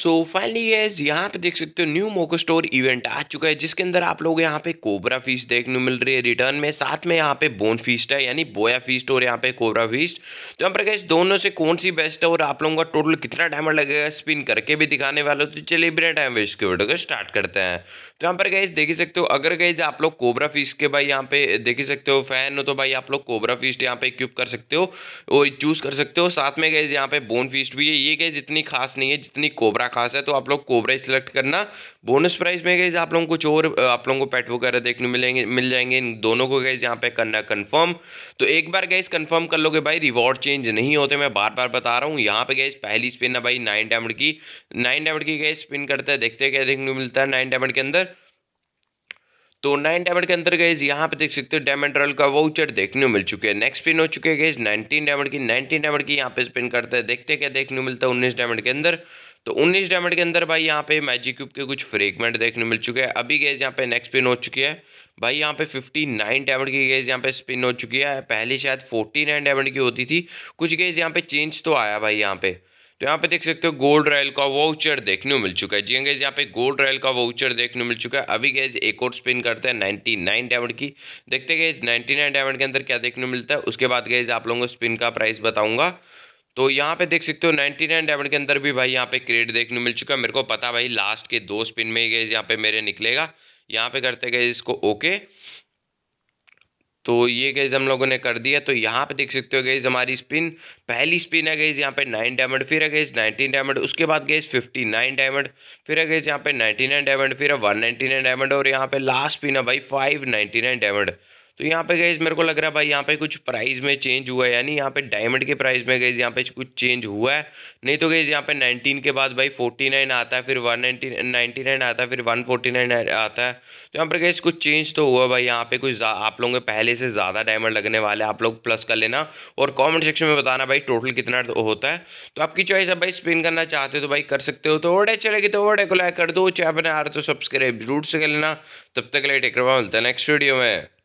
so finally gas यहाँ पे देख सकते हो न्यू मोको स्टोर इवेंट आ चुका है जिसके अंदर आप लोग यहाँ पे कोबरा फीस देखने मिल रही है रिटर्न में साथ में यहाँ पे बोन फीस्ट है यानी बोया फीस्ट और यहाँ पे कोबरा फीस्ट तो यहाँ पर गैस दोनों से कौन सी बेस्ट है और आप लोगों का टोटल कितना टाइम लगेगा स्पिन करके भी दिखाने वाले तो चलिए बिना टाइम वेस्ट के वीडियो को स्टार्ट करते हैं तो यहाँ पर गैस देख सकते हो अगर गैस आप लोग कोबरा फीस के भाई यहाँ पे देख सकते हो फैन हो तो भाई आप लोग कोबरा फीस्ट यहाँ पे इक्विप कर सकते हो और चूज कर सकते हो साथ में गैस यहाँ पे बोन फीस्ट भी है ये गैस इतनी खास नहीं है जितनी कोबरा क्या खास है तो आप लोग कोबरा सेलेक्ट करना बोनस प्राइस में गई आप लोगों को कुछ और आप लोगों को पेट वगैरह देखने मिलेंगे मिल जाएंगे इन दोनों को गई यहाँ पे करना कन्फर्म तो एक बार गई कन्फर्म कर लोगे भाई रिवॉर्ड चेंज नहीं होते मैं बार बार बता रहा हूँ यहाँ पे गई पहली स्पिन है भाई नाइन डायमंड की नाइन डायमंड की गई स्पिन करते हैं देखते क्या देखने मिलता है नाइन डायमंड के अंदर तो नाइन डायमंड के अंदर गए यहाँ पे देख सकते हो डायमंड रॉयल का वाउचर देखने को मिल चुके हैं नेक्स्ट पिन हो चुके हैं गए नाइनटीन डायमंड की नाइनटीन डायमंड की यहाँ पे स्पिन करते हैं देखते क्या देखने को मिलता है उन्नीस डायमंड के अंदर तो 19 डायमंड के अंदर भाई यहाँ पे मैजिक क्यूब के कुछ फ्रेगमेंट देखने मिल चुके हैं अभी गए यहाँ पे नेक्स्ट पिन हो चुकी है भाई यहाँ पे 59 डायमंड की गेज यहाँ पे स्पिन हो चुकी है पहले शायद 49 डायमंड की होती थी कुछ गेज यहाँ पे चेंज तो आया भाई यहाँ पे तो यहाँ पे देख सकते हो गोल्ड रॉयल का वाउचर देखने को मिल चुका है जी गैज हाँ यहाँ पे गोल्ड रॉयल का वाउचर देखने को मिल चुका है अभी गैज एक और स्पिन करते हैं नाइन्टी नाइन डायमंड की देखते गए नाइन्टी नाइन डायमंड के अंदर क्या देखने को मिलता है उसके बाद गैज आप लोगों को स्पिन का प्राइस बताऊंगा तो यहाँ पे देख सकते हो नाइन डायमंड के अंदर भी भाई यहाँ पे क्रेड देखने को मिल चुका है मेरे को पता भाई लास्ट के दो स्पिन में ही गए यहाँ पे मेरे निकलेगा यहाँ पे करते गए इसको ओके तो ये गैज़ हम लोगों ने कर दिया तो यहाँ पे देख सकते हो गैज़ हमारी स्पिन पहली स्पिन है गैज़ यहाँ पे नाइन डायमंड फिर है गैज़ नाइनटीन डायमंड उसके बाद गई फिफ्टी नाइन डायमंड फिर है गैज़ यहाँ पे नाइनटी नाइन डायमंड फिर है वन नाइनटी नाइन डायमंड और यहाँ पे लास्ट स्पिन है भाई फाइव नाइनटी नाइन डायमंड तो यहाँ पे गई मेरे को लग रहा है भाई यहाँ पे कुछ प्राइस में चेंज हुआ है यानी यहाँ पे डायमंड के प्राइस में गई यहाँ पे कुछ चेंज हुआ है नहीं तो गई यहाँ पे 19 के बाद भाई 49 आता है फिर वन नाइन आता है फिर 149 आता है तो यहाँ पर गई कुछ चेंज तो हुआ भाई यहाँ पे कुछ आप लोगों के पहले से ज़्यादा डायमंड लगने वाले आप लोग प्लस कर लेना और कॉमेंट सेक्शन में बताना भाई टोटल कितना होता है तो आपकी चॉइस है भाई स्पिन करना चाहते हो तो भाई कर सकते हो तो ओडे चलेगी तो ओडे को लाइक कर दो चाहे बना रहे तो सब्सक्राइब जरूर से कर लेना तब तक लाइट एक मिलता है नेक्स्ट वीडियो में